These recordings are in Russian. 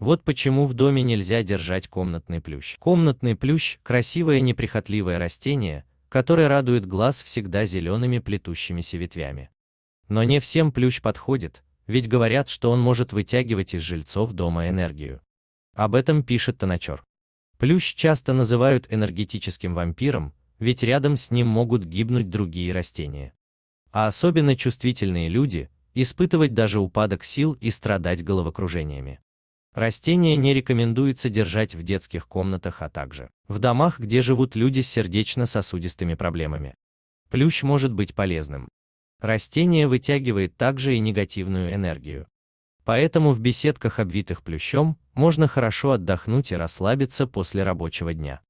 Вот почему в доме нельзя держать комнатный плющ. Комнатный плющ – красивое неприхотливое растение, которое радует глаз всегда зелеными плетущимися ветвями. Но не всем плющ подходит, ведь говорят, что он может вытягивать из жильцов дома энергию. Об этом пишет Таначор. Плющ часто называют энергетическим вампиром, ведь рядом с ним могут гибнуть другие растения. А особенно чувствительные люди – испытывать даже упадок сил и страдать головокружениями. Растения не рекомендуется держать в детских комнатах, а также в домах, где живут люди с сердечно-сосудистыми проблемами. Плющ может быть полезным. Растение вытягивает также и негативную энергию. Поэтому в беседках, обвитых плющом, можно хорошо отдохнуть и расслабиться после рабочего дня.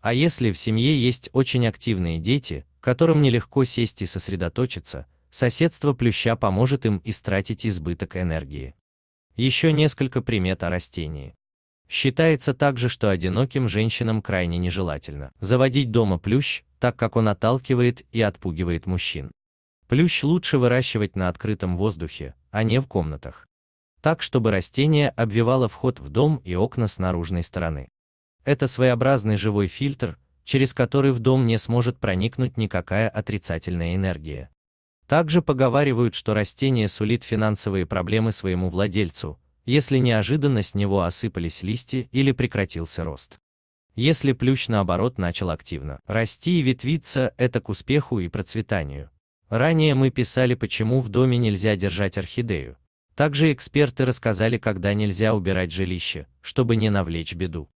А если в семье есть очень активные дети, которым нелегко сесть и сосредоточиться, соседство плюща поможет им истратить избыток энергии. Еще несколько примет о растении. Считается также, что одиноким женщинам крайне нежелательно заводить дома плющ, так как он отталкивает и отпугивает мужчин. Плющ лучше выращивать на открытом воздухе, а не в комнатах. Так, чтобы растение обвивало вход в дом и окна с наружной стороны. Это своеобразный живой фильтр, через который в дом не сможет проникнуть никакая отрицательная энергия. Также поговаривают, что растение сулит финансовые проблемы своему владельцу, если неожиданно с него осыпались листья или прекратился рост. Если плющ наоборот начал активно расти и ветвиться, это к успеху и процветанию. Ранее мы писали, почему в доме нельзя держать орхидею. Также эксперты рассказали, когда нельзя убирать жилище, чтобы не навлечь беду.